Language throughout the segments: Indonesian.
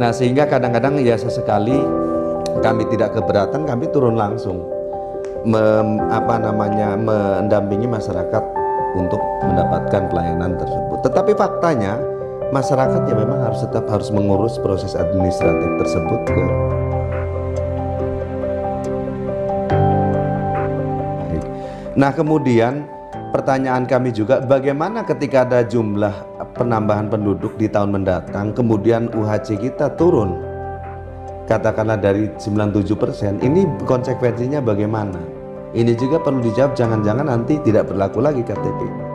Nah sehingga kadang-kadang ya sesekali kami tidak keberatan, kami turun langsung mem, apa namanya mendampingi masyarakat untuk mendapatkan pelayanan tersebut. Tetapi faktanya masyarakat ya memang harus tetap harus mengurus proses administratif tersebut ke Nah, kemudian pertanyaan kami juga bagaimana ketika ada jumlah penambahan penduduk di tahun mendatang kemudian UHC kita turun katakanlah dari 97% ini konsekuensinya bagaimana ini juga perlu dijawab jangan-jangan nanti tidak berlaku lagi KTP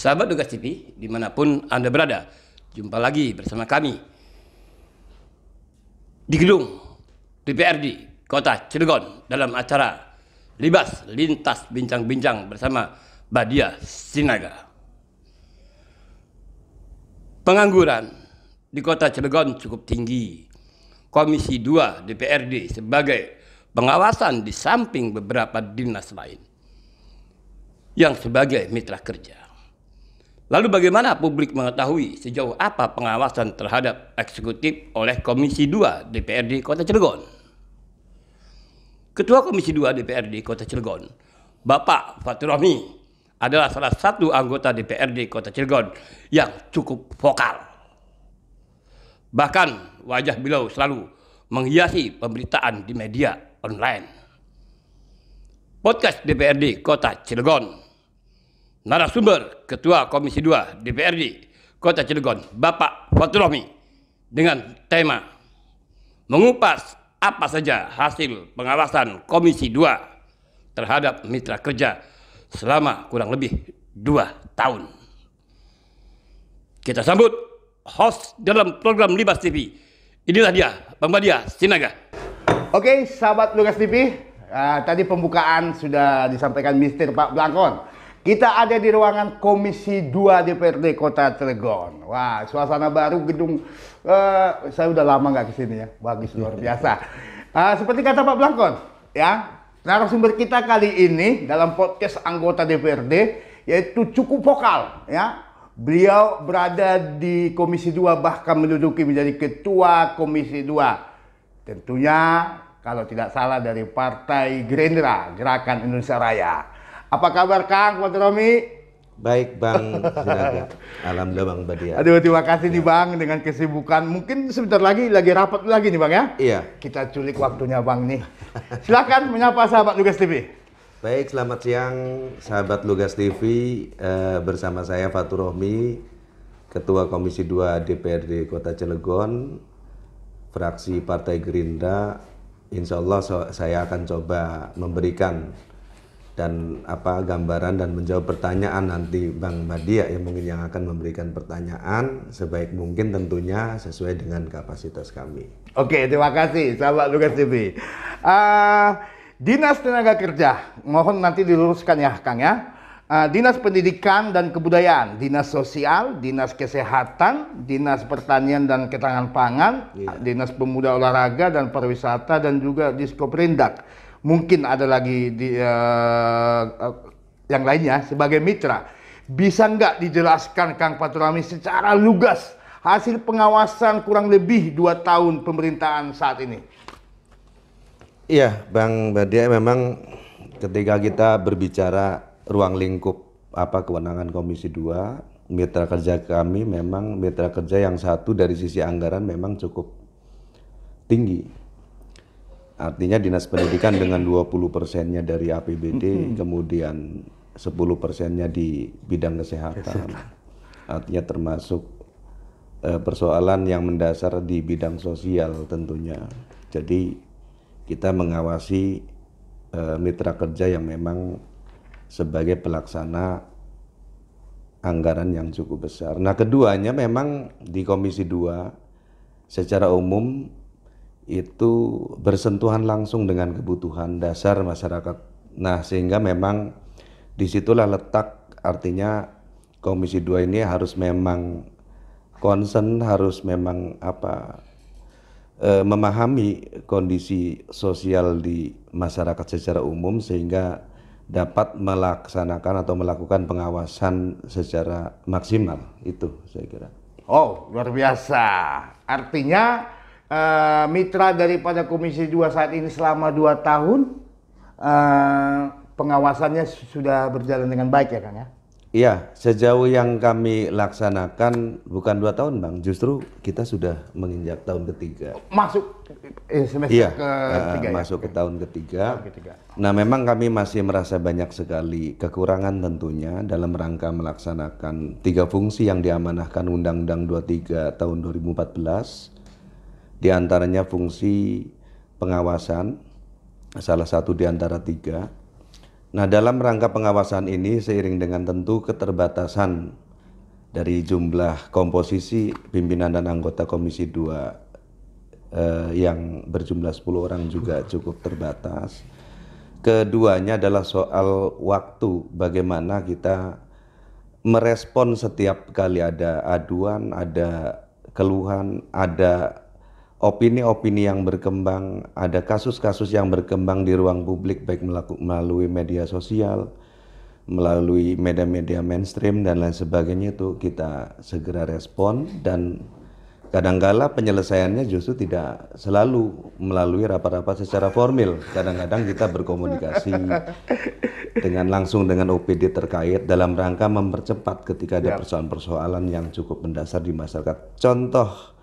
Sahabat Dugas TV, dimanapun Anda berada, jumpa lagi bersama kami di gedung DPRD Kota Cilegon dalam acara Libas Lintas Bincang-Bincang bersama Badia Sinaga. Pengangguran di Kota Cilegon cukup tinggi. Komisi 2 DPRD sebagai pengawasan di samping beberapa dinas lain yang sebagai mitra kerja. Lalu bagaimana publik mengetahui sejauh apa pengawasan terhadap eksekutif oleh Komisi 2 DPRD Kota Cilegon? Ketua Komisi 2 DPRD Kota Cilegon, Bapak Faturami adalah salah satu anggota DPRD Kota Cilegon yang cukup vokal. Bahkan wajah beliau selalu menghiasi pemberitaan di media online. Podcast DPRD Kota Cilegon narasumber Ketua Komisi 2 DPRD Kota Cilegon, Bapak Fatulomi, dengan tema mengupas apa saja hasil pengawasan Komisi 2 terhadap mitra kerja selama kurang lebih dua tahun. Kita sambut host dalam program Libas TV. Inilah dia, Bang Badia Sinaga. Oke, sahabat Libas TV, uh, eh, tadi pembukaan sudah disampaikan Mister Pak Blangkon kita ada di ruangan Komisi 2 DPRD Kota Cilegon. Wah, suasana baru gedung. Uh, saya udah lama nggak kesini ya. Bagus luar biasa. Uh, seperti kata Pak Blangkon, ya narasumber kita kali ini dalam podcast anggota DPRD yaitu cukup vokal, ya. Beliau berada di Komisi 2 bahkan menduduki menjadi Ketua Komisi 2. Tentunya kalau tidak salah dari Partai Gerindra, Gerakan Indonesia Raya. Apa kabar Kang Podromi? Baik Bang Sinaga. Alhamdulillah Bang Badia. Aduh terima kasih ya. nih Bang dengan kesibukan. Mungkin sebentar lagi lagi rapat lagi nih Bang ya. Iya. Kita culik waktunya Bang nih. Silakan menyapa sahabat Lugas TV. Baik, selamat siang sahabat Lugas TV eh, bersama saya Fatur Rohmi, Ketua Komisi 2 DPRD Kota Cilegon, fraksi Partai Gerindra. Insya Allah so saya akan coba memberikan dan apa gambaran dan menjawab pertanyaan nanti Bang Madia yang mungkin yang akan memberikan pertanyaan sebaik mungkin tentunya sesuai dengan kapasitas kami. Oke, terima kasih sahabat Lukas TV. Uh, ah, Dinas Tenaga Kerja, mohon nanti diluruskan ya Kang ya. Uh, Dinas Pendidikan dan Kebudayaan, Dinas Sosial, Dinas Kesehatan, Dinas Pertanian dan Ketahanan Pangan, yeah. Dinas Pemuda Olahraga dan Pariwisata dan juga Disko Perindak mungkin ada lagi di, uh, uh, yang lainnya sebagai mitra. Bisa nggak dijelaskan Kang Paturami secara lugas hasil pengawasan kurang lebih dua tahun pemerintahan saat ini? Iya, Bang Badia memang ketika kita berbicara ruang lingkup apa kewenangan Komisi 2, mitra kerja kami memang mitra kerja yang satu dari sisi anggaran memang cukup tinggi Artinya dinas pendidikan dengan 20 persennya dari APBD, -hmm. kemudian 10 persennya di bidang kesehatan. kesehatan. Artinya termasuk eh, persoalan yang mendasar di bidang sosial tentunya. Jadi kita mengawasi eh, mitra kerja yang memang sebagai pelaksana anggaran yang cukup besar. Nah keduanya memang di Komisi 2 secara umum itu bersentuhan langsung dengan kebutuhan dasar masyarakat. Nah, sehingga memang disitulah letak artinya Komisi 2 ini harus memang concern, harus memang apa e, memahami kondisi sosial di masyarakat secara umum sehingga dapat melaksanakan atau melakukan pengawasan secara maksimal itu saya kira. Oh, luar biasa. Artinya uh, mitra daripada Komisi 2 saat ini selama 2 tahun uh, pengawasannya sudah berjalan dengan baik ya Kang ya? Iya, sejauh yang kami laksanakan bukan dua tahun Bang, justru kita sudah menginjak tahun ketiga. Masuk eh, semester iya, ketiga uh, ya? Masuk ke tahun ketiga. tahun ketiga. Nah memang kami masih merasa banyak sekali kekurangan tentunya dalam rangka melaksanakan tiga fungsi yang diamanahkan Undang-Undang 23 tahun 2014 di antaranya fungsi pengawasan, salah satu di antara tiga. Nah, dalam rangka pengawasan ini seiring dengan tentu keterbatasan dari jumlah komposisi pimpinan dan anggota Komisi 2 eh, yang berjumlah 10 orang juga cukup terbatas. Keduanya adalah soal waktu bagaimana kita merespon setiap kali ada aduan, ada keluhan, ada opini-opini yang berkembang, ada kasus-kasus yang berkembang di ruang publik baik melalui media sosial, melalui media-media mainstream dan lain sebagainya itu kita segera respon dan kadangkala penyelesaiannya justru tidak selalu melalui rapat-rapat secara formal. Kadang-kadang kita berkomunikasi dengan langsung dengan OPD terkait dalam rangka mempercepat ketika ada ya. persoalan-persoalan yang cukup mendasar di masyarakat. Contoh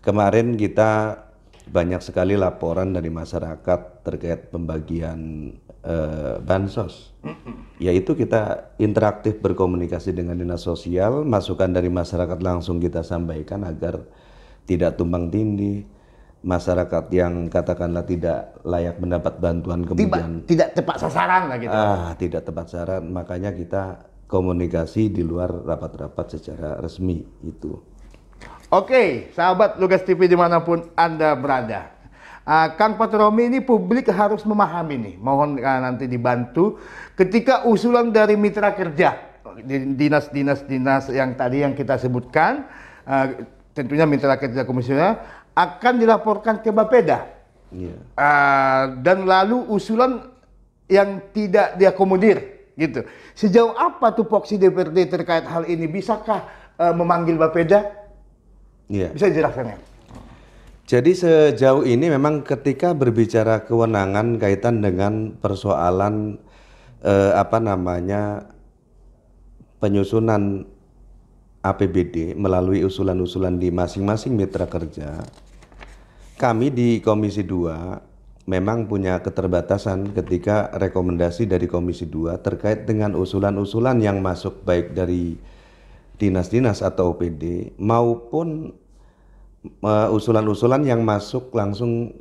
Kemarin kita banyak sekali laporan dari masyarakat terkait pembagian eh, bansos. Yaitu kita interaktif berkomunikasi dengan dinas sosial, masukan dari masyarakat langsung kita sampaikan agar tidak tumpang tindih. Masyarakat yang katakanlah tidak layak mendapat bantuan kemudian tidak, tidak tepat sasaran lah gitu. Ah, tidak tepat sasaran, makanya kita komunikasi di luar rapat-rapat secara resmi itu. Oke, sahabat Lugas TV dimanapun Anda berada. Uh, Kang Patromi ini publik harus memahami nih, mohon uh, nanti dibantu ketika usulan dari mitra kerja dinas-dinas-dinas yang tadi yang kita sebutkan, uh, tentunya mitra kerja komisioner akan dilaporkan ke Bapeda. Yeah. Iya. Uh, dan lalu usulan yang tidak diakomodir gitu. Sejauh apa tuh Poksi DPRD terkait hal ini? Bisakah uh, memanggil Bapeda? Ya. Bisa dijelaskan ya? Jadi sejauh ini memang ketika berbicara kewenangan kaitan dengan persoalan eh, apa namanya penyusunan APBD melalui usulan-usulan di masing-masing mitra kerja, kami di Komisi 2 memang punya keterbatasan ketika rekomendasi dari Komisi 2 terkait dengan usulan-usulan yang masuk baik dari dinas-dinas atau OPD maupun e, usulan-usulan uh, yang masuk langsung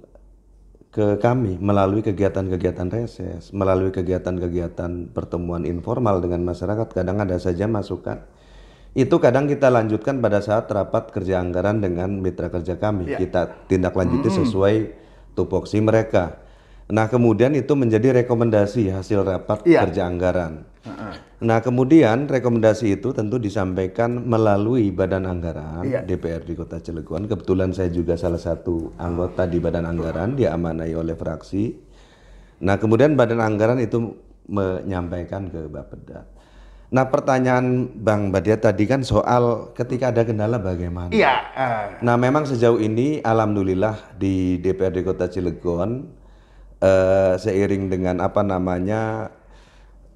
ke kami melalui kegiatan-kegiatan reses, melalui kegiatan-kegiatan pertemuan informal dengan masyarakat. Kadang ada saja masukan. Itu kadang kita lanjutkan pada saat rapat kerja anggaran dengan mitra kerja kami. Ya. Kita tindak lanjuti mm -hmm. sesuai tupoksi mereka. Nah, kemudian itu menjadi rekomendasi hasil rapat ya. kerja anggaran. Uh -uh. Nah, kemudian rekomendasi itu tentu disampaikan melalui Badan Anggaran iya. DPR DPRD Kota Cilegon. Kebetulan saya juga salah satu anggota di Badan Anggaran diamanai oleh fraksi. Nah, kemudian Badan Anggaran itu menyampaikan ke Bapeda. Nah, pertanyaan Bang Badia tadi kan soal ketika ada kendala bagaimana? Iya. Uh. Nah, memang sejauh ini alhamdulillah di DPRD Kota Cilegon uh, seiring dengan apa namanya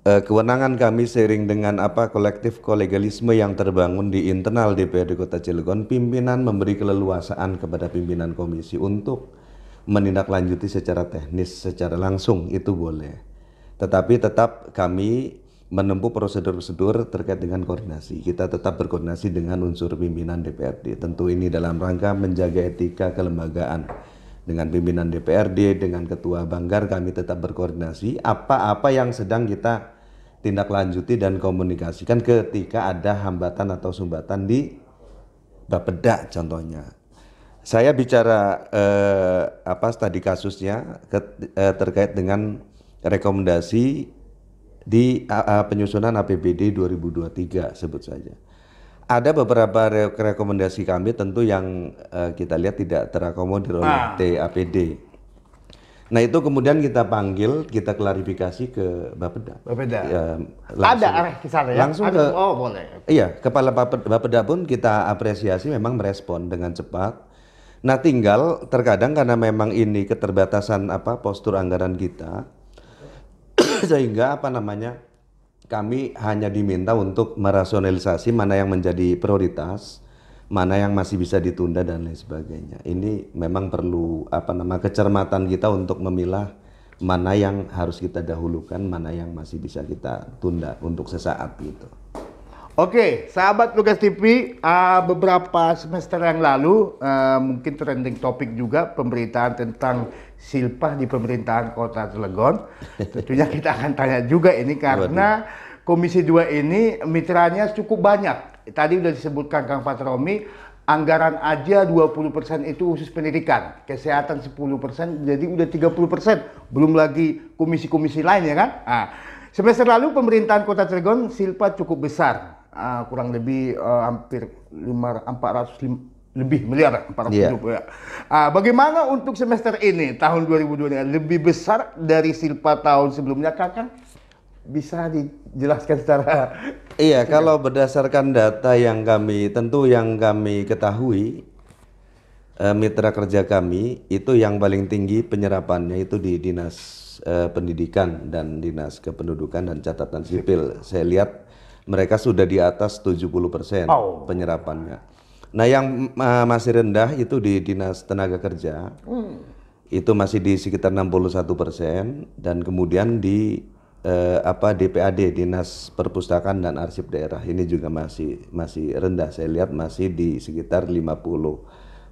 uh, kewenangan kami seiring dengan apa kolektif kolegalisme yang terbangun di internal DPRD Kota Cilegon, pimpinan memberi keleluasaan kepada pimpinan komisi untuk menindaklanjuti secara teknis, secara langsung itu boleh. Tetapi tetap kami menempuh prosedur-prosedur terkait dengan koordinasi. Kita tetap berkoordinasi dengan unsur pimpinan DPRD. Tentu ini dalam rangka menjaga etika kelembagaan dengan pimpinan DPRD, dengan Ketua Banggar kami tetap berkoordinasi apa-apa yang sedang kita tindak lanjuti dan komunikasikan ketika ada hambatan atau sumbatan di Bapeda contohnya. Saya bicara eh, apa tadi kasusnya ke, eh, terkait dengan rekomendasi di eh, eh penyusunan APBD 2023 sebut saja ada beberapa re rekomendasi kami tentu yang uh, kita lihat tidak terakomodir oleh ah. TAPD. Nah itu kemudian kita panggil, kita klarifikasi ke Bapeda. Bapeda. Ya, langsung, ada arah ke sana ya? Langsung ke, oh boleh. Iya, kepala Bapeda pun kita apresiasi memang merespon dengan cepat. Nah tinggal terkadang karena memang ini keterbatasan apa postur anggaran kita, sehingga apa namanya kami hanya diminta untuk merasionalisasi mana yang menjadi prioritas, mana yang masih bisa ditunda dan lain sebagainya. Ini memang perlu apa nama kecermatan kita untuk memilah mana yang harus kita dahulukan, mana yang masih bisa kita tunda untuk sesaat gitu. Oke, sahabat Lukas TV, uh, ah, beberapa semester yang lalu uh, mungkin trending topik juga pemberitaan tentang silpa di pemerintahan Kota Cilegon. Tentunya kita akan tanya juga ini karena Komisi 2 ini mitranya cukup banyak. Tadi sudah disebutkan Kang Fatromi, anggaran aja 20% itu khusus pendidikan, kesehatan 10%, jadi udah 30%, belum lagi komisi-komisi lain ya kan? Nah, semester lalu pemerintahan Kota Cilegon silpa cukup besar, uh, kurang lebih uh, hampir 400 lebih miliar 470 yeah. Iya. ya. Uh, bagaimana untuk semester ini tahun 2022 lebih besar dari silpa tahun sebelumnya kakak kan? bisa dijelaskan secara Iya, kalau berdasarkan data yang kami tentu yang kami ketahui uh, mitra kerja kami itu yang paling tinggi penyerapannya itu di Dinas uh, Pendidikan dan Dinas Kependudukan dan Catatan Sipil. Saya lihat mereka sudah di atas 70% oh. penyerapannya. Nah, yang uh, masih rendah itu di Dinas Tenaga Kerja. Hmm. Itu masih di sekitar 61% dan kemudian di uh, apa DPAD Dinas Perpustakaan dan Arsip Daerah ini juga masih masih rendah saya lihat masih di sekitar 50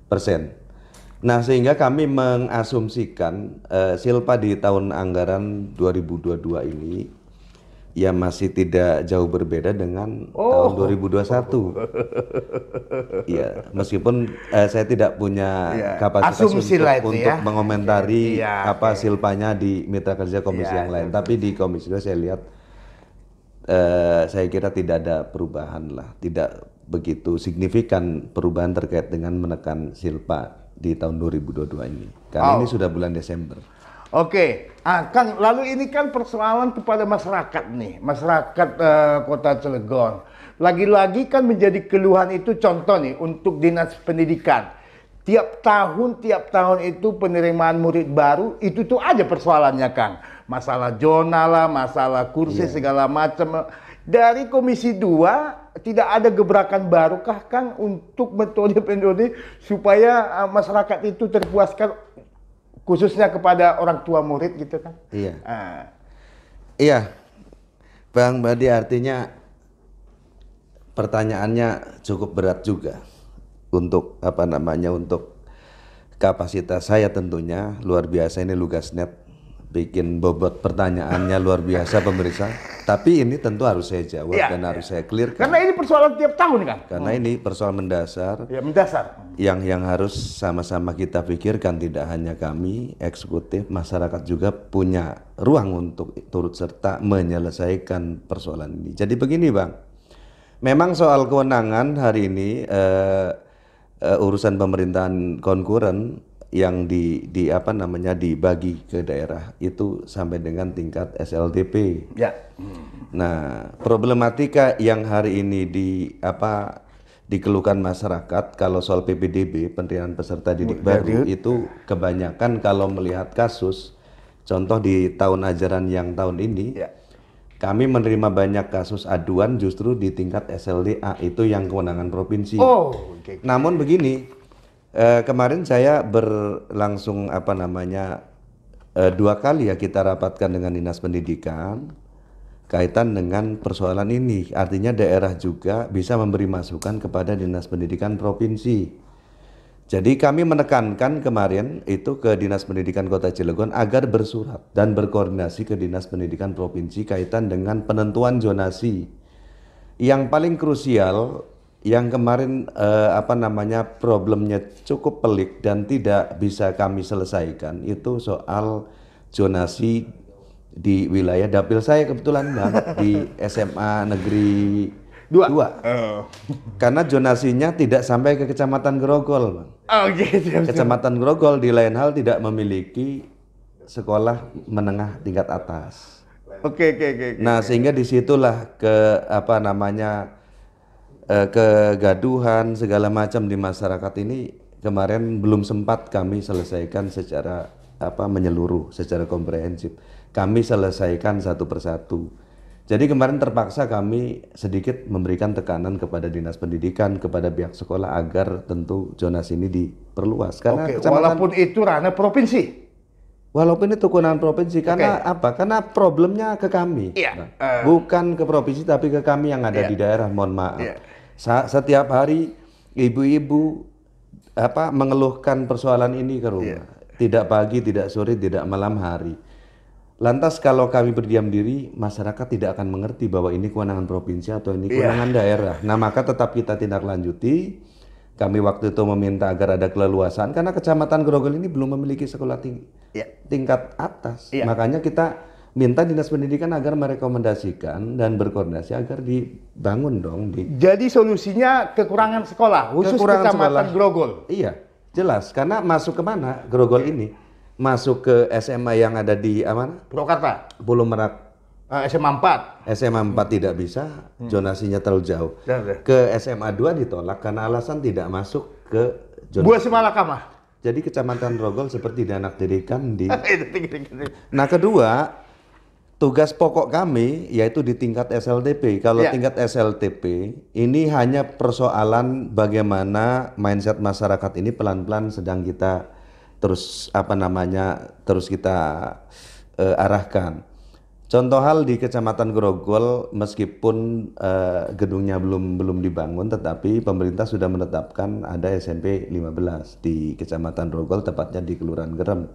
persen. Nah sehingga kami mengasumsikan eh, Silpa di tahun anggaran 2022 ini ya masih tidak jauh berbeda dengan oh. tahun 2021. Iya, meskipun eh, saya tidak punya ya. kapasitas Asumsi untuk, itu ya. untuk ya. mengomentari ya, ya, apa silpanya di mitra kerja komisi ya, yang lain, iya. tapi di komisi dua saya lihat eh, saya kira tidak ada perubahan lah, tidak begitu signifikan perubahan terkait dengan menekan silpa di tahun 2022 ini. Karena oh. ini sudah bulan Desember. Oke, ah, Kang, lalu ini kan persoalan kepada masyarakat nih, masyarakat uh, Kota Cilegon. Lagi-lagi kan menjadi keluhan itu contoh nih untuk dinas pendidikan. Tiap tahun, tiap tahun itu penerimaan murid baru itu tuh aja persoalannya, Kang. Masalah zona lah, masalah kursi yeah. segala macam. Dari Komisi 2 tidak ada gebrakan barukah Kang untuk metode-metode supaya uh, masyarakat itu terpuaskan khususnya kepada orang tua murid gitu kan. Iya. Uh. Iya. Bang Badi artinya pertanyaannya cukup berat juga untuk apa namanya untuk kapasitas saya tentunya luar biasa ini Lugasnet bikin bobot pertanyaannya luar biasa pemirsa. Tapi ini tentu harus saya jawab ya, dan ya. harus saya clear. Karena ini persoalan tiap tahun kan. Karena hmm. ini persoalan mendasar. Ya mendasar. Yang yang harus sama-sama kita pikirkan tidak hanya kami eksekutif, masyarakat juga punya ruang untuk turut serta menyelesaikan persoalan ini. Jadi begini bang, memang soal kewenangan hari ini. Eh, uh, urusan pemerintahan konkuren yang di, di apa namanya dibagi ke daerah itu sampai dengan tingkat SLDP. Ya. Nah, problematika yang hari ini di apa dikeluhkan masyarakat kalau soal PPDB penerimaan peserta didik Mudah oh, baru itu kebanyakan kalau melihat kasus contoh di tahun ajaran yang tahun ini ya. kami menerima banyak kasus aduan justru di tingkat SLDA itu yang kewenangan provinsi. Oh, okay. Namun begini, Eh, kemarin saya berlangsung apa namanya e, dua kali ya kita rapatkan dengan dinas pendidikan kaitan dengan persoalan ini. Artinya daerah juga bisa memberi masukan kepada dinas pendidikan provinsi. Jadi kami menekankan kemarin itu ke Dinas Pendidikan Kota Cilegon agar bersurat dan berkoordinasi ke Dinas Pendidikan Provinsi kaitan dengan penentuan zonasi. Yang paling krusial yang kemarin eh, apa namanya problemnya cukup pelik dan tidak bisa kami selesaikan itu soal zonasi di wilayah dapil saya kebetulan bang di SMA negeri dua, dua. Oh. karena zonasinya tidak sampai ke kecamatan Grogol bang oh, gitu. gitu. kecamatan Grogol di lain hal tidak memiliki sekolah menengah tingkat atas oke okay, oke okay, oke okay, nah sehingga disitulah ke apa namanya eh, kegaduhan segala macam di masyarakat ini kemarin belum sempat kami selesaikan secara apa menyeluruh, secara komprehensif. Kami selesaikan satu persatu. Jadi kemarin terpaksa kami sedikit memberikan tekanan kepada dinas pendidikan, kepada pihak sekolah agar tentu zonasi ini diperluas. Karena Oke, walaupun itu ranah provinsi. Walaupun itu kewenangan provinsi karena apa? Karena problemnya ke kami, yeah. nah, uh, bukan ke provinsi tapi ke kami yang ada yeah. di daerah. Mohon maaf. Yeah. Setiap hari ibu-ibu apa mengeluhkan persoalan ini ke rumah. Yeah. Tidak pagi, tidak sore, tidak malam hari. Lantas kalau kami berdiam diri, masyarakat tidak akan mengerti bahwa ini kewenangan provinsi atau ini iya. kewenangan yeah. daerah. Nah, maka tetap kita tindak lanjuti. Kami waktu itu meminta agar ada keleluasan karena kecamatan Grogol ini belum memiliki sekolah tinggi yeah. tingkat atas. Yeah. Makanya kita minta dinas pendidikan agar merekomendasikan dan berkoordinasi agar dibangun dong di Jadi solusinya kekurangan sekolah khusus kekurangan Kecamatan sekolah. Grogol. Iya, jelas karena masuk ke mana Grogol ini? Masuk ke SMA yang ada di mana? Purwakarta. Pulau Merak. SMA 4. SMA 4 hmm. tidak bisa, hmm. terlalu jauh. ya, ya. Ke SMA 2 ditolak karena alasan tidak masuk ke jonasi. Buah Semalakamah. Jadi kecamatan Grogol seperti di anak didikan di. nah kedua Tugas pokok kami yaitu di tingkat SLTP. Kalau ya. tingkat SLTP ini hanya persoalan bagaimana mindset masyarakat ini pelan-pelan sedang kita terus apa namanya terus kita uh, arahkan. Contoh hal di Kecamatan Grogol meskipun uh, gedungnya belum belum dibangun tetapi pemerintah sudah menetapkan ada SMP 15 di Kecamatan Grogol tepatnya di Kelurahan Gerem.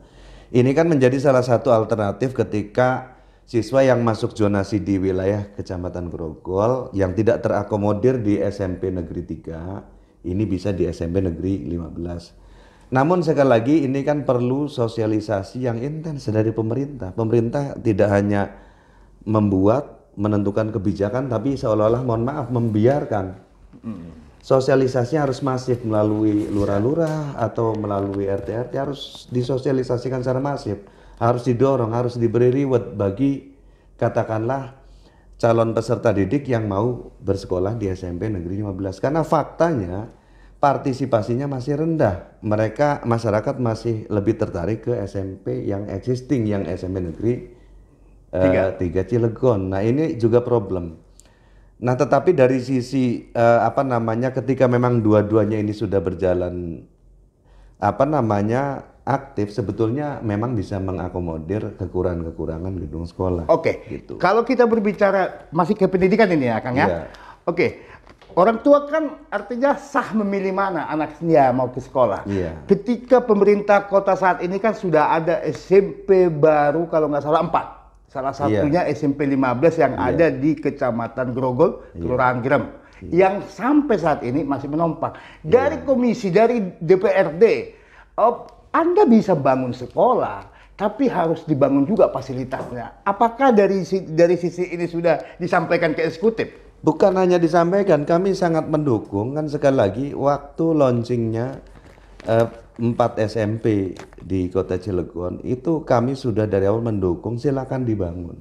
Ini kan menjadi salah satu alternatif ketika siswa yang masuk zonasi di wilayah Kecamatan Grogol yang tidak terakomodir di SMP Negeri 3 ini bisa di SMP Negeri 15. Namun sekali lagi ini kan perlu sosialisasi yang intens dari pemerintah. Pemerintah tidak hanya membuat, menentukan kebijakan tapi seolah-olah mohon maaf membiarkan. Sosialisasi harus masif melalui lurah-lurah atau melalui RT-RT harus disosialisasikan secara masif harus didorong, harus diberi reward bagi katakanlah calon peserta didik yang mau bersekolah di SMP Negeri 15. Karena faktanya partisipasinya masih rendah. Mereka masyarakat masih lebih tertarik ke SMP yang existing, yang SMP Negeri eh, tiga. Uh, tiga Cilegon. Nah ini juga problem. Nah tetapi dari sisi uh, apa namanya ketika memang dua-duanya ini sudah berjalan apa namanya aktif sebetulnya memang bisa mengakomodir kekurangan-kekurangan gedung sekolah. Oke. Okay. Gitu. Kalau kita berbicara masih ke pendidikan ini ya, Kang ya. Yeah. Oke. Okay. Orang tua kan artinya sah memilih mana anaknya mau ke sekolah. Yeah. Ketika pemerintah kota saat ini kan sudah ada SMP baru kalau nggak salah empat. Salah iya. satunya yeah. SMP 15 yang yeah. ada di Kecamatan Grogol, iya. Kelurahan Gerem. Iya. Yang sampai saat ini masih menompak. Dari komisi, dari DPRD, anda bisa bangun sekolah, tapi harus dibangun juga fasilitasnya. Apakah dari dari sisi ini sudah disampaikan ke eksekutif? Bukan hanya disampaikan, kami sangat mendukung kan sekali lagi waktu launchingnya eh, 4 SMP di Kota Cilegon itu kami sudah dari awal mendukung silakan dibangun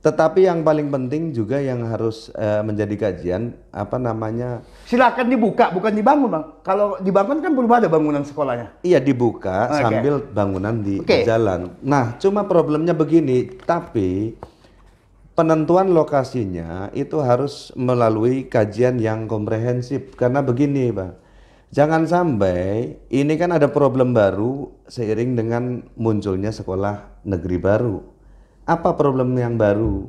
tetapi yang paling penting juga yang harus e, menjadi kajian apa namanya? Silakan dibuka, bukan dibangun, Bang. Kalau dibangun kan belum ada bangunan sekolahnya. Iya, dibuka okay. sambil bangunan di okay. jalan. Nah, cuma problemnya begini, tapi penentuan lokasinya itu harus melalui kajian yang komprehensif karena begini, Bang. Jangan sampai ini kan ada problem baru seiring dengan munculnya sekolah negeri baru apa problem yang baru?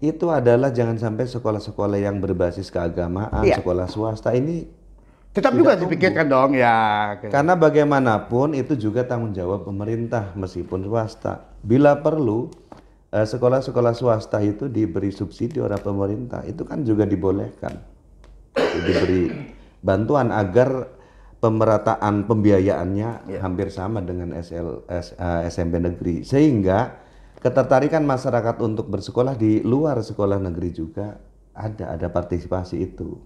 Itu adalah jangan sampai sekolah-sekolah yang berbasis keagamaan, ya. sekolah swasta ini tetap juga dipikirkan dong ya. Karena bagaimanapun itu juga tanggung jawab pemerintah meskipun swasta. Bila perlu eh, sekolah-sekolah swasta itu diberi subsidi oleh pemerintah itu kan juga dibolehkan diberi bantuan agar pemerataan pembiayaannya ya. hampir sama dengan SL, S, uh, eh, SMP negeri sehingga ketertarikan masyarakat untuk bersekolah di luar sekolah negeri juga ada ada partisipasi itu.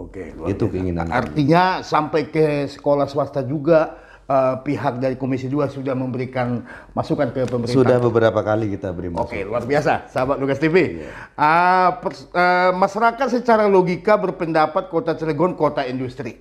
Oke, luar itu keinginan. Artinya kami. sampai ke sekolah swasta juga uh, pihak dari Komisi 2 sudah memberikan masukan ke pemerintah. Sudah beberapa kali kita beri masukan. Oke, luar biasa, sahabat Lugas TV. Yeah. Iya. Uh, pers- uh, masyarakat secara logika berpendapat kota Cilegon kota industri,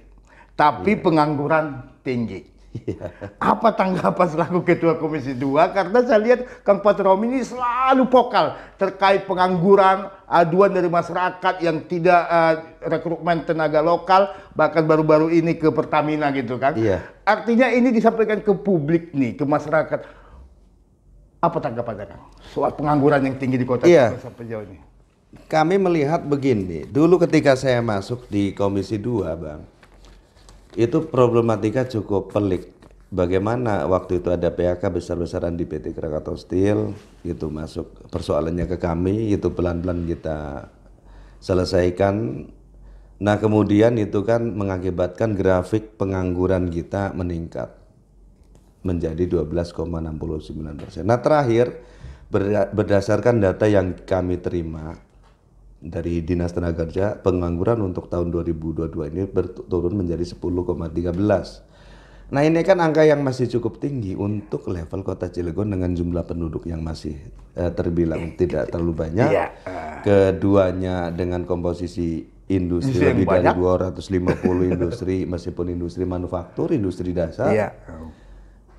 tapi yeah. pengangguran tinggi. Iya. Apa tanggapan selaku Ketua Komisi 2? Karena saya lihat Kang Patromi ini selalu vokal terkait pengangguran, aduan dari masyarakat yang tidak uh, rekrutmen tenaga lokal, bahkan baru-baru ini ke Pertamina gitu kan. Iya. Artinya ini disampaikan ke publik nih, ke masyarakat. Apa tanggapan Kang? Soal pengangguran yang tinggi di kota iya. sampai jauh ini. Kami melihat begini, dulu ketika saya masuk di Komisi 2 Bang, itu problematika cukup pelik. Bagaimana waktu itu ada PHK besar-besaran di PT Krakatau Steel, itu masuk persoalannya ke kami, itu pelan-pelan kita selesaikan. Nah kemudian itu kan mengakibatkan grafik pengangguran kita meningkat menjadi 12,69 persen. Nah terakhir berdasarkan data yang kami terima dari Dinas Tenaga Kerja, pengangguran untuk tahun 2022 ini turun menjadi 10,13. Nah ini kan angka yang masih cukup tinggi untuk level kota Cilegon dengan jumlah penduduk yang masih eh, terbilang ya, tidak ya, terlalu ya. banyak. Ya. Keduanya dengan komposisi industri yang lebih banyak. dari 250 industri, meskipun industri manufaktur, industri dasar. Ya.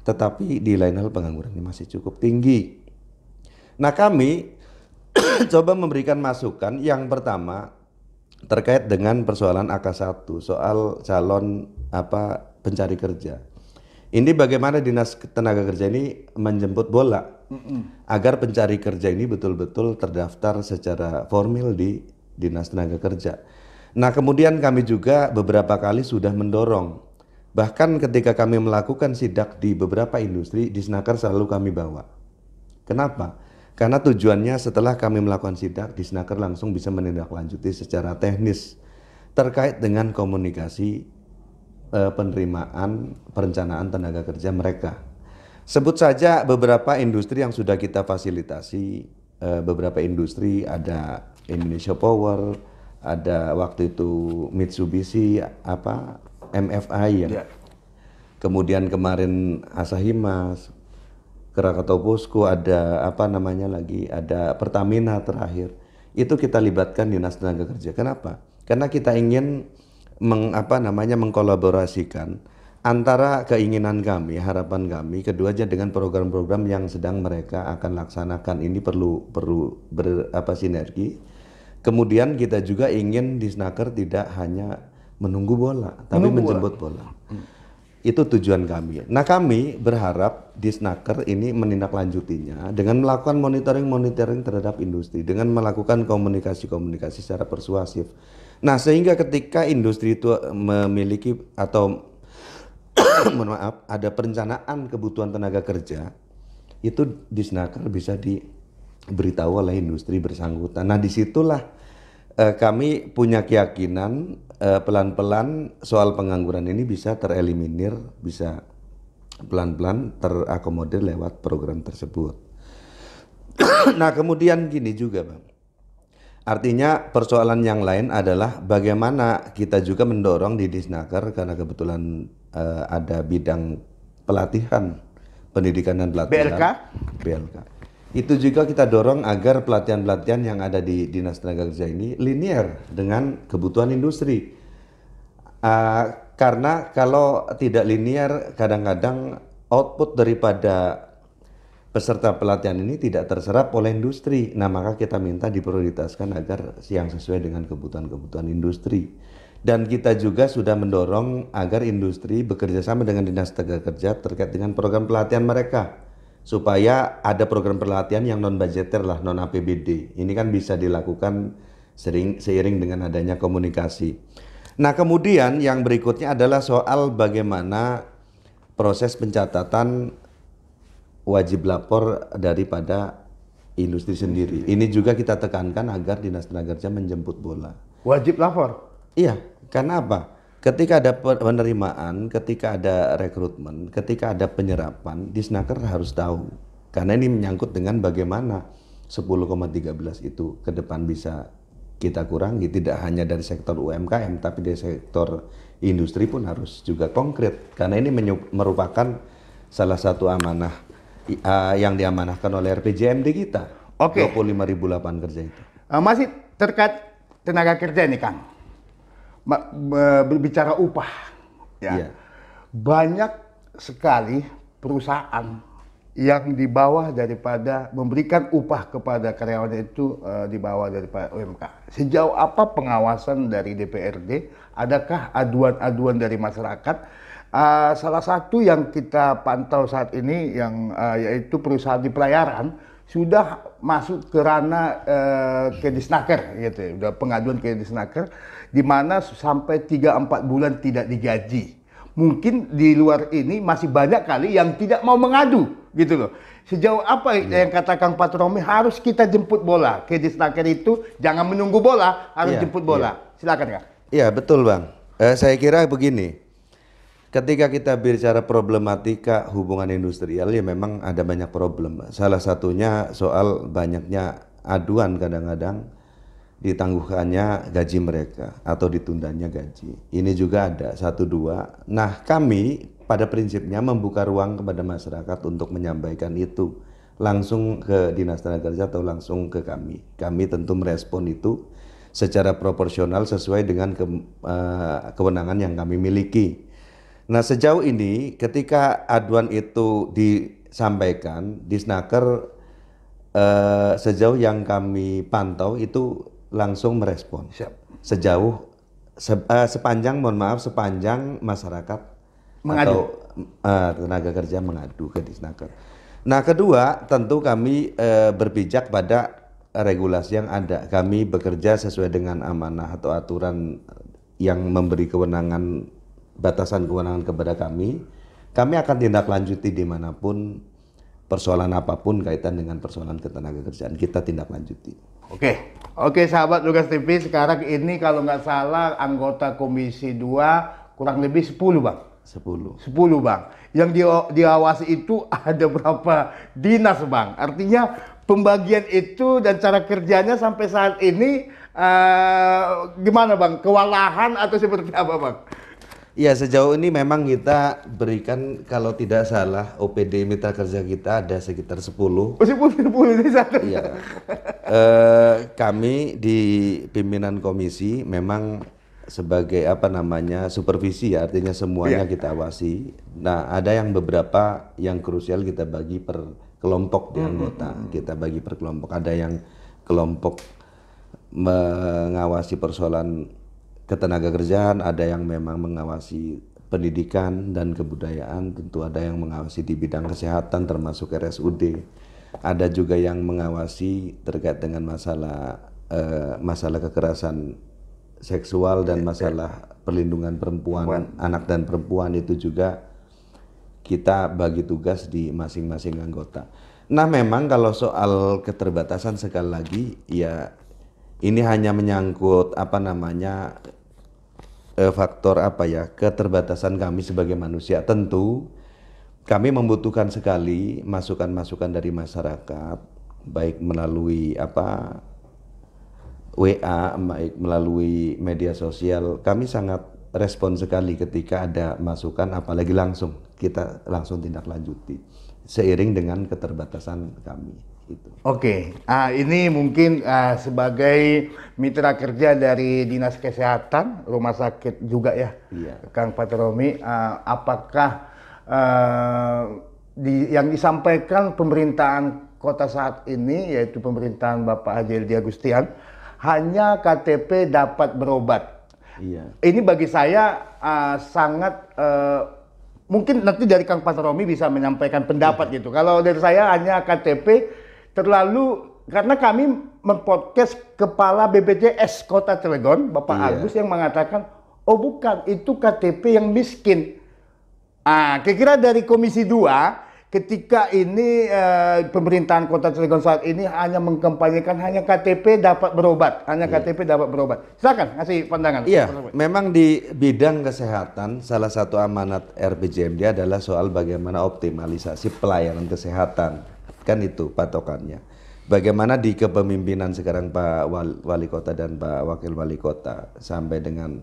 Tetapi di lain hal pengangguran ini masih cukup tinggi. Nah kami coba memberikan masukan yang pertama terkait dengan persoalan AK1 soal calon apa pencari kerja. Ini bagaimana dinas tenaga kerja ini menjemput bola mm -mm. agar pencari kerja ini betul-betul terdaftar secara formal di dinas tenaga kerja. Nah kemudian kami juga beberapa kali sudah mendorong bahkan ketika kami melakukan sidak di beberapa industri di Senaker selalu kami bawa. Kenapa? Karena tujuannya setelah kami melakukan sidak, Disnaker langsung bisa menindaklanjuti secara teknis terkait dengan komunikasi e, penerimaan perencanaan tenaga kerja mereka. Sebut saja beberapa industri yang sudah kita fasilitasi, e, beberapa industri ada Indonesia Power, ada waktu itu Mitsubishi apa MFI ya. Yeah. Kemudian kemarin Asahimas, Krakatau Posko, ada apa namanya lagi, ada Pertamina terakhir. Itu kita libatkan Dinas Tenaga Kerja. Kenapa? Karena kita ingin meng, apa namanya mengkolaborasikan antara keinginan kami, harapan kami kedua aja dengan program-program yang sedang mereka akan laksanakan ini perlu perlu ber, apa sinergi. Kemudian kita juga ingin Disnaker tidak hanya menunggu bola, tapi menjemput bola. bola. Hmm. Itu tujuan kami. Nah kami berharap Disnaker ini menindaklanjutinya dengan melakukan monitoring-monitoring terhadap industri, dengan melakukan komunikasi-komunikasi secara persuasif. Nah sehingga ketika industri itu eh, memiliki atau mohon maaf ada perencanaan kebutuhan tenaga kerja, itu Disnaker bisa diberitahu oleh industri bersangkutan. Nah disitulah eh, kami punya keyakinan Eh, pelan-pelan soal pengangguran ini bisa tereliminir, bisa pelan-pelan terakomodir lewat program tersebut. nah, kemudian gini juga, Bang. Artinya persoalan yang lain adalah bagaimana kita juga mendorong di Disnaker karena kebetulan uh, ada bidang pelatihan pendidikan dan pelatihan BLK BLK itu juga kita dorong agar pelatihan-pelatihan yang ada di Dinas Tenaga Kerja ini linier dengan kebutuhan industri. Uh, karena kalau tidak linier, kadang-kadang output daripada peserta pelatihan ini tidak terserap oleh industri. Nah, maka kita minta diprioritaskan agar siang sesuai dengan kebutuhan-kebutuhan industri. Dan kita juga sudah mendorong agar industri bekerja sama dengan Dinas Tenaga Kerja terkait dengan program pelatihan mereka supaya ada program perlatihan yang non budgeter lah non APBD ini kan bisa dilakukan sering seiring dengan adanya komunikasi nah kemudian yang berikutnya adalah soal bagaimana proses pencatatan wajib lapor daripada industri sendiri ini juga kita tekankan agar dinas tenaga kerja menjemput bola wajib lapor iya karena apa Ketika ada penerimaan, ketika ada rekrutmen, ketika ada penyerapan, Disnaker harus tahu. Karena ini menyangkut dengan bagaimana 10,13 itu ke depan bisa kita kurangi. Tidak hanya dari sektor UMKM, tapi dari sektor industri pun harus juga konkret. Karena ini merupakan salah satu amanah uh, yang diamanahkan oleh RPJMD kita. Oke. Okay. 25.008 kerja itu. Uh, masih terkait tenaga kerja nih Kang berbicara upah, ya, yeah. banyak sekali perusahaan yang di bawah daripada memberikan upah kepada karyawannya itu uh, di bawah daripada UMK. Sejauh apa pengawasan dari DPRD? Adakah aduan-aduan dari masyarakat? Uh, salah satu yang kita pantau saat ini yang uh, yaitu perusahaan di pelayaran sudah masuk ke ranah eh, ke disnaker gitu ya. Udah pengaduan ke disnaker di mana sampai 3 4 bulan tidak digaji. Mungkin di luar ini masih banyak kali yang tidak mau mengadu gitu loh. Sejauh apa iya. yang kata Kang Patromi harus kita jemput bola. Ke disnaker itu jangan menunggu bola, harus iya, jemput bola. Yeah. Silakan Kang. Iya, betul Bang. Eh, saya kira begini. Ketika kita bicara problematika hubungan industrial ya memang ada banyak problem. Salah satunya soal banyaknya aduan kadang-kadang ditangguhkannya gaji mereka atau ditundanya gaji. Ini juga ada satu dua. Nah kami pada prinsipnya membuka ruang kepada masyarakat untuk menyampaikan itu langsung ke Dinas Tenaga Kerja atau langsung ke kami. Kami tentu merespon itu secara proporsional sesuai dengan ke, uh, kewenangan yang kami miliki. Nah sejauh ini ketika aduan itu disampaikan di Snaker eh, sejauh yang kami pantau itu langsung merespon. Siap. Sejauh se, eh, sepanjang mohon maaf sepanjang masyarakat mengadu. atau eh, tenaga kerja mengadu ke Disnaker. Nah kedua tentu kami eh, berpijak pada regulasi yang ada. Kami bekerja sesuai dengan amanah atau aturan yang memberi kewenangan batasan kewenangan kepada kami, kami akan tindak lanjuti dimanapun persoalan apapun kaitan dengan persoalan ketenaga kerjaan kita tindak lanjuti. Oke, oke sahabat Lugas TV sekarang ini kalau nggak salah anggota Komisi 2 kurang lebih 10 bang. 10. 10 bang. Yang di, diawasi itu ada berapa dinas bang? Artinya pembagian itu dan cara kerjanya sampai saat ini uh, gimana bang? Kewalahan atau seperti apa bang? Ya sejauh ini memang kita berikan kalau tidak salah OPD mitra kerja kita ada sekitar 10. Oh 10, 10 satu. Iya. Eh, kami di pimpinan komisi memang sebagai apa namanya supervisi ya artinya semuanya ya. kita awasi. Nah ada yang beberapa yang krusial kita bagi per kelompok di hmm. anggota. Hmm. Kita bagi per kelompok. Ada yang kelompok mengawasi persoalan ketenaga kerjaan, ada yang memang mengawasi pendidikan dan kebudayaan, tentu ada yang mengawasi di bidang kesehatan termasuk RSUD. Ada juga yang mengawasi terkait dengan masalah eh, masalah kekerasan seksual dan masalah perlindungan perempuan, perempuan anak dan perempuan itu juga kita bagi tugas di masing-masing anggota. Nah, memang kalau soal keterbatasan sekali lagi ya ini hanya menyangkut apa namanya eh, faktor apa ya keterbatasan kami sebagai manusia tentu kami membutuhkan sekali masukan-masukan dari masyarakat baik melalui apa WA baik melalui media sosial kami sangat respon sekali ketika ada masukan apalagi langsung kita langsung tindak lanjuti seiring dengan keterbatasan kami. Gitu. Oke, okay. ah, ini mungkin ah, sebagai mitra kerja dari dinas kesehatan rumah sakit juga ya, iya. Kang Patromi, ah, apakah ah, di, yang disampaikan pemerintahan kota saat ini yaitu pemerintahan Bapak Haji Eldi Agustian hanya KTP dapat berobat. Iya. Ini bagi saya uh, sangat uh, mungkin nanti dari Kang Romi bisa menyampaikan pendapat iya. gitu. Kalau dari saya hanya KTP terlalu karena kami mempodcast kepala BPJS Kota Cilegon Bapak iya. Agus yang mengatakan oh bukan itu KTP yang miskin. Ah, kira-kira dari Komisi 2 ketika ini eh, pemerintahan Kota Cilegon saat ini hanya mengkampanyekan hanya KTP dapat berobat, hanya yeah. KTP dapat berobat. Silakan kasih pandangan. Iya, yeah. memang di bidang kesehatan salah satu amanat RPJMD adalah soal bagaimana optimalisasi pelayanan kesehatan. Kan itu patokannya. Bagaimana di kepemimpinan sekarang Pak Wali Kota dan Pak Wakil Wali Kota sampai dengan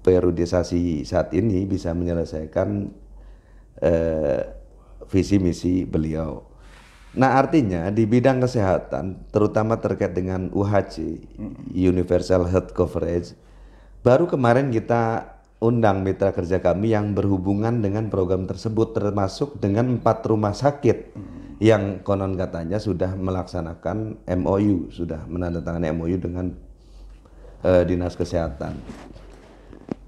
periodisasi saat ini bisa menyelesaikan eh, visi misi beliau. Nah artinya di bidang kesehatan, terutama terkait dengan UHC (Universal Health Coverage), baru kemarin kita undang mitra kerja kami yang berhubungan dengan program tersebut termasuk dengan empat rumah sakit yang konon katanya sudah melaksanakan MOU sudah menandatangani MOU dengan uh, dinas kesehatan.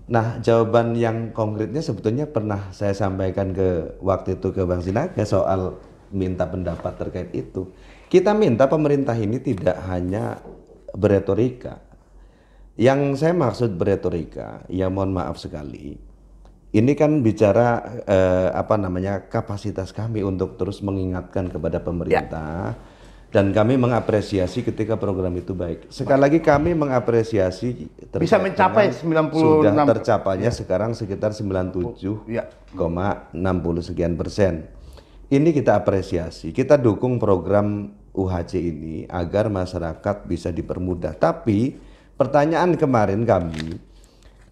Nah, jawaban yang konkretnya sebetulnya pernah saya sampaikan ke waktu itu ke Bang Sinaga soal minta pendapat terkait itu. Kita minta pemerintah ini tidak hanya beretorika. Yang saya maksud beretorika, ya mohon maaf sekali. Ini kan bicara eh, apa namanya kapasitas kami untuk terus mengingatkan kepada ya. pemerintah. Ya dan kami mengapresiasi ketika program itu baik. Sekali lagi kami mengapresiasi bisa mencapai 96 sudah tercapainya ya. sekarang sekitar 97,60 ya. sekian persen. Ini kita apresiasi. Kita dukung program UHC ini agar masyarakat bisa dipermudah. Tapi pertanyaan kemarin kami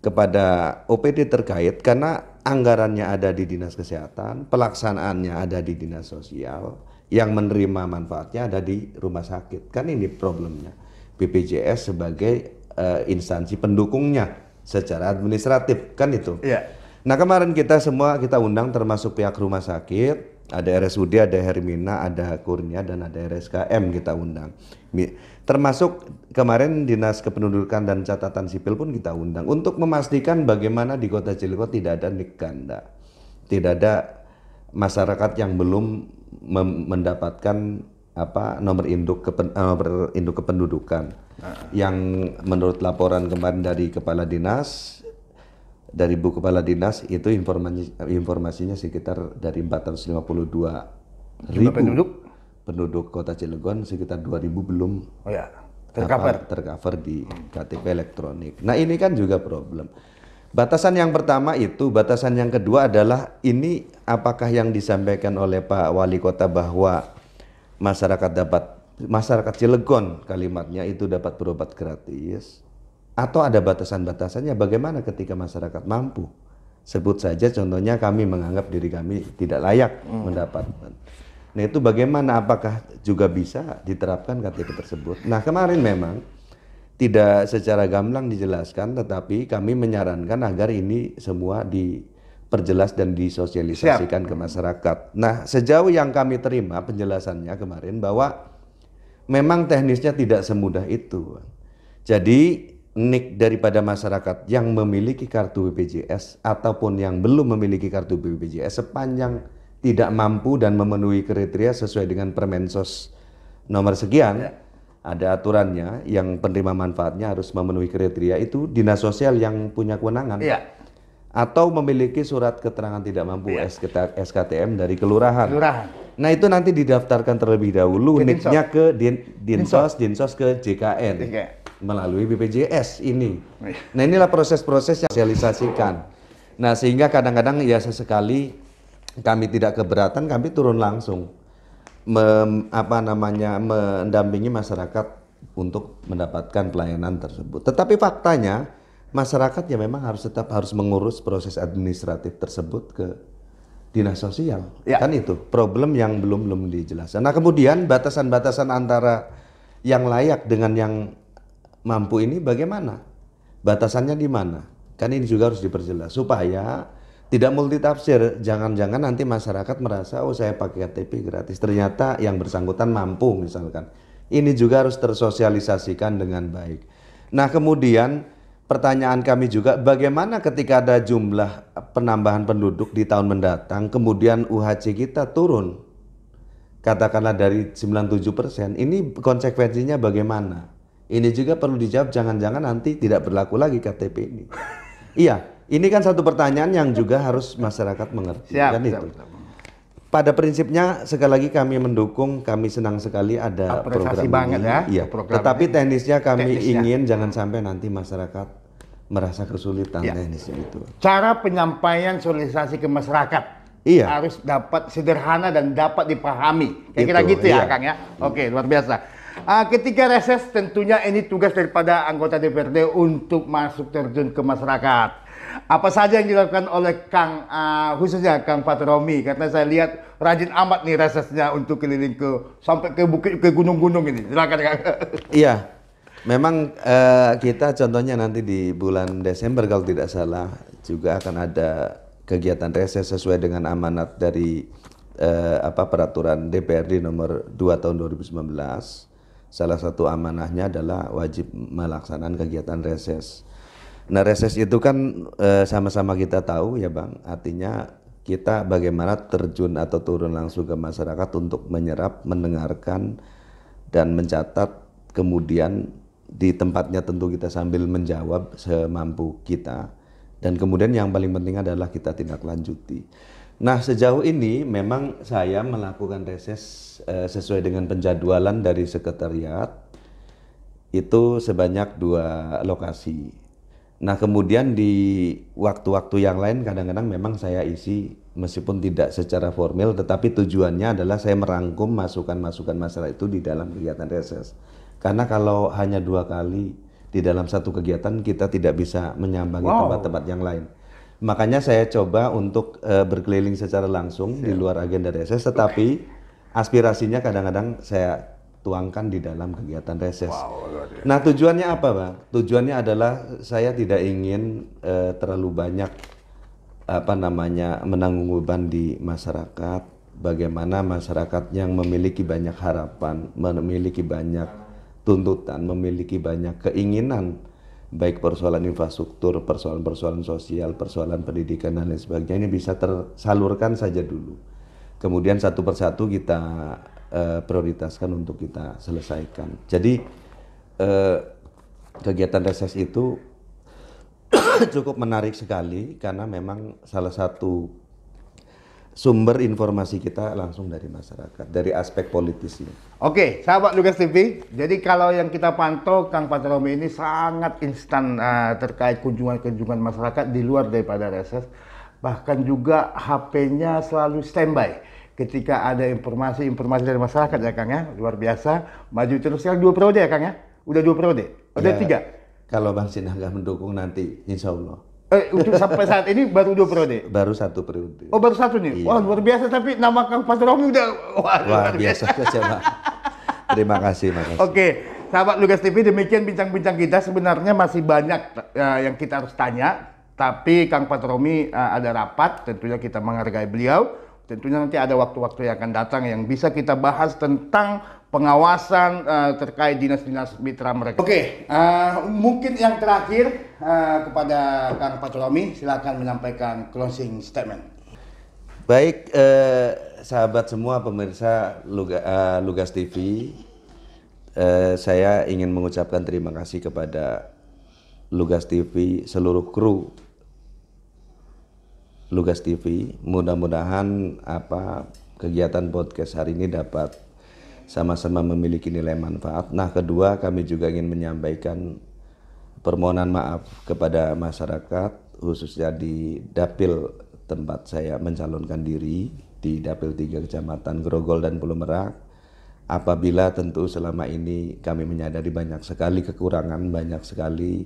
kepada OPD terkait karena anggarannya ada di Dinas Kesehatan, pelaksanaannya ada di Dinas Sosial yang menerima manfaatnya ada di rumah sakit. Kan ini problemnya. BPJS sebagai uh, instansi pendukungnya secara administratif, kan itu. Iya. Nah, kemarin kita semua kita undang termasuk pihak rumah sakit, ada RSUD, ada Hermina, ada Kurnia dan ada RSKM kita undang. Termasuk kemarin Dinas Kependudukan dan Catatan Sipil pun kita undang untuk memastikan bagaimana di Kota Cilegon tidak ada nikanda. Tidak ada masyarakat yang belum mendapatkan apa nomor induk kepen, eh, nomor induk kependudukan uh yang menurut laporan kemarin dari kepala dinas dari bu kepala dinas itu informasi informasinya sekitar dari 452 ribu penduduk penduduk kota Cilegon sekitar 2000 belum oh ya tercover tercover di hmm. KTP elektronik. Nah, ini kan juga problem Batasan yang pertama itu, batasan yang kedua adalah ini apakah yang disampaikan oleh Pak Wali Kota bahwa masyarakat dapat masyarakat Cilegon kalimatnya itu dapat berobat gratis atau ada batasan-batasannya bagaimana ketika masyarakat mampu. Sebut saja contohnya kami menganggap diri kami tidak layak hmm. mendapat. Nah itu bagaimana apakah juga bisa diterapkan KTP tersebut? Nah kemarin memang tidak secara gamblang dijelaskan, tetapi kami menyarankan agar ini semua diperjelas dan disosialisasikan Siap. ke masyarakat. Nah, sejauh yang kami terima penjelasannya kemarin bahwa memang teknisnya tidak semudah itu. Jadi nik daripada masyarakat yang memiliki kartu BPJS ataupun yang belum memiliki kartu BPJS sepanjang tidak mampu dan memenuhi kriteria sesuai dengan Permensos nomor sekian ya ada aturannya yang penerima manfaatnya harus memenuhi kriteria itu dinas sosial yang punya kewenangan iya. atau memiliki surat keterangan tidak mampu iya. SKTM dari kelurahan. kelurahan. Nah itu nanti didaftarkan terlebih dahulu niknya ke din, dinsos, dinsos ke JKN iya. melalui BPJS ini. Iya. Nah inilah proses-proses yang sosialisasikan. Nah sehingga kadang-kadang ya sesekali kami tidak keberatan kami turun langsung mem, apa namanya mendampingi masyarakat untuk mendapatkan pelayanan tersebut. Tetapi faktanya masyarakat ya memang harus tetap harus mengurus proses administratif tersebut ke dinas sosial. Ya. Kan itu problem yang belum belum dijelaskan. Nah, kemudian batasan-batasan antara yang layak dengan yang mampu ini bagaimana? Batasannya di mana? Kan ini juga harus diperjelas supaya tidak multi tafsir, jangan-jangan nanti masyarakat merasa oh saya pakai KTP gratis. Ternyata yang bersangkutan mampu misalkan. Ini juga harus tersosialisasikan dengan baik. Nah, kemudian pertanyaan kami juga bagaimana ketika ada jumlah penambahan penduduk di tahun mendatang kemudian UHC kita turun katakanlah dari 97% persen, ini konsekuensinya bagaimana? Ini juga perlu dijawab jangan-jangan nanti tidak berlaku lagi KTP ini. iya, ini kan satu pertanyaan yang juga harus masyarakat mengerti siap, kan siap, itu. Siap. Pada prinsipnya sekali lagi kami mendukung, kami senang sekali ada Apresiasi program banget ini. ya. Iya, program tetapi ini. teknisnya kami teknisnya. ingin jangan sampai nanti masyarakat merasa kesulitan ya. teknis itu. Cara penyampaian sosialisasi ke masyarakat Iya. Harus dapat sederhana dan dapat dipahami. Kira-kira gitu ya, iya. Kang ya. Oke, luar biasa. Uh, ah, ketika reses tentunya ini tugas daripada anggota DPRD untuk masuk terjun ke masyarakat apa saja yang dilakukan oleh Kang uh, khususnya Kang Patromi karena saya lihat rajin amat nih resesnya untuk keliling ke sampai ke bukit ke gunung-gunung ini. Silakan Kang. Iya. Memang uh, kita contohnya nanti di bulan Desember kalau tidak salah juga akan ada kegiatan reses sesuai dengan amanat dari uh, apa peraturan DPRD nomor 2 tahun 2019 salah satu amanahnya adalah wajib melaksanakan kegiatan reses Nah reses itu kan eh, sama-sama e, kita tahu ya bang, artinya kita bagaimana terjun atau turun langsung ke masyarakat untuk menyerap, mendengarkan, dan mencatat. Kemudian di tempatnya tentu kita sambil menjawab semampu kita. Dan kemudian yang paling penting adalah kita tindak lanjuti. Nah sejauh ini memang saya melakukan reses e, sesuai dengan penjadwalan dari sekretariat itu sebanyak dua lokasi Nah kemudian di waktu-waktu yang lain kadang-kadang memang saya isi meskipun tidak secara formal tetapi tujuannya adalah saya merangkum masukan-masukan masalah itu di dalam kegiatan reses. Karena kalau hanya dua kali di dalam satu kegiatan kita tidak bisa menyambangi wow. tempat-tempat yang lain. Makanya saya coba untuk uh, berkeliling secara langsung Siap. di luar agenda reses tetapi aspirasinya kadang-kadang saya tuangkan di dalam kegiatan reses. Wow, nah tujuannya apa, bang? Tujuannya adalah saya tidak ingin uh, terlalu banyak apa namanya menanggung beban di masyarakat. Bagaimana masyarakat yang memiliki banyak harapan, memiliki banyak tuntutan, memiliki banyak keinginan, baik persoalan infrastruktur, persoalan-persoalan sosial, persoalan pendidikan dan lain sebagainya ini bisa tersalurkan saja dulu. Kemudian satu persatu kita Eh, prioritaskan untuk kita selesaikan. Jadi uh, kegiatan reses itu cukup menarik sekali karena memang salah satu sumber informasi kita langsung dari masyarakat, dari aspek politisnya. Oke, sahabat Lugas TV, jadi kalau yang kita pantau, Kang Patromi ini sangat instan uh, terkait kunjungan-kunjungan masyarakat di luar daripada reses. Bahkan juga HP-nya selalu standby ketika ada informasi-informasi dari masyarakat ya Kang ya, luar biasa, maju terus sekarang dua periode ya Kang ya, udah dua periode, udah ya, tiga. Kalau Bang Sinah nggak mendukung nanti, insya Allah. Eh, untuk sampai saat ini baru dua periode? Baru satu periode. Oh baru satu nih? Iya. Wah luar biasa, tapi nama Kang Pastor Romi udah wah, luar wah biasa. biasa. Terima kasih, mas Oke. sahabat Lugas TV demikian bincang-bincang kita sebenarnya masih banyak uh, yang kita harus tanya tapi Kang Patromi uh, eh, ada rapat tentunya kita menghargai beliau tentunya nanti ada waktu-waktu yang akan datang yang bisa kita bahas tentang pengawasan uh, terkait dinas-dinas mitra mereka. Oke, okay, uh, eh, mungkin yang terakhir uh, kepada Kang Patrolami, silakan menyampaikan closing statement. Baik, eh, sahabat semua pemirsa Luga, uh, Lugas TV, eh, saya ingin mengucapkan terima kasih kepada Lugas TV seluruh kru Lugas TV. Mudah-mudahan apa kegiatan podcast hari ini dapat sama-sama memiliki nilai manfaat. Nah, kedua kami juga ingin menyampaikan permohonan maaf kepada masyarakat khususnya di dapil tempat saya mencalonkan diri di dapil tiga kecamatan Grogol dan Pulau Merak. Apabila tentu selama ini kami menyadari banyak sekali kekurangan, banyak sekali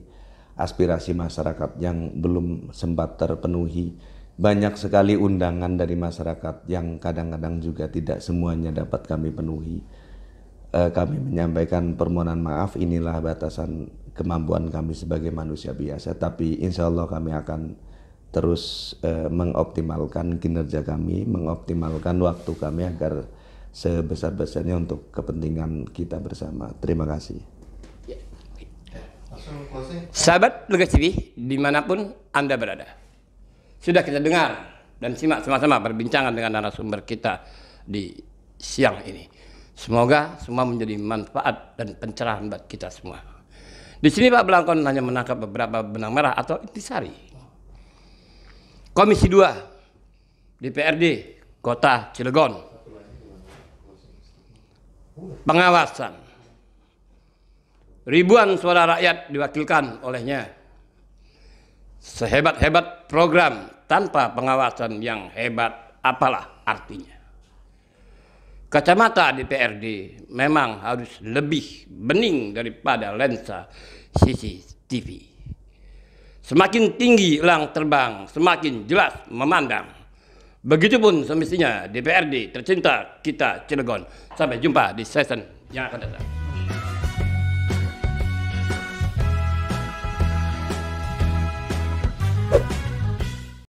aspirasi masyarakat yang belum sempat terpenuhi banyak sekali undangan dari masyarakat yang kadang-kadang juga tidak semuanya dapat kami penuhi. Eh, kami menyampaikan permohonan maaf, inilah batasan kemampuan kami sebagai manusia biasa, tapi insya Allah kami akan terus eh, mengoptimalkan kinerja kami, mengoptimalkan waktu kami agar sebesar-besarnya untuk kepentingan kita bersama. Terima kasih. Sahabat Lugas TV, dimanapun Anda berada. Sudah kita dengar dan simak sama-sama perbincangan dengan narasumber kita di siang ini. Semoga semua menjadi manfaat dan pencerahan buat kita semua. Di sini Pak Belangkon hanya menangkap beberapa benang merah atau intisari. Komisi 2 DPRD Kota Cilegon. Pengawasan. Ribuan suara rakyat diwakilkan olehnya. Sehebat-hebat program tanpa pengawasan yang hebat apalah artinya. Kacamata DPRD memang harus lebih bening daripada lensa CCTV. Semakin tinggi elang terbang, semakin jelas memandang. Begitupun semestinya DPRD tercinta kita Cilegon. Sampai jumpa di season yang akan datang.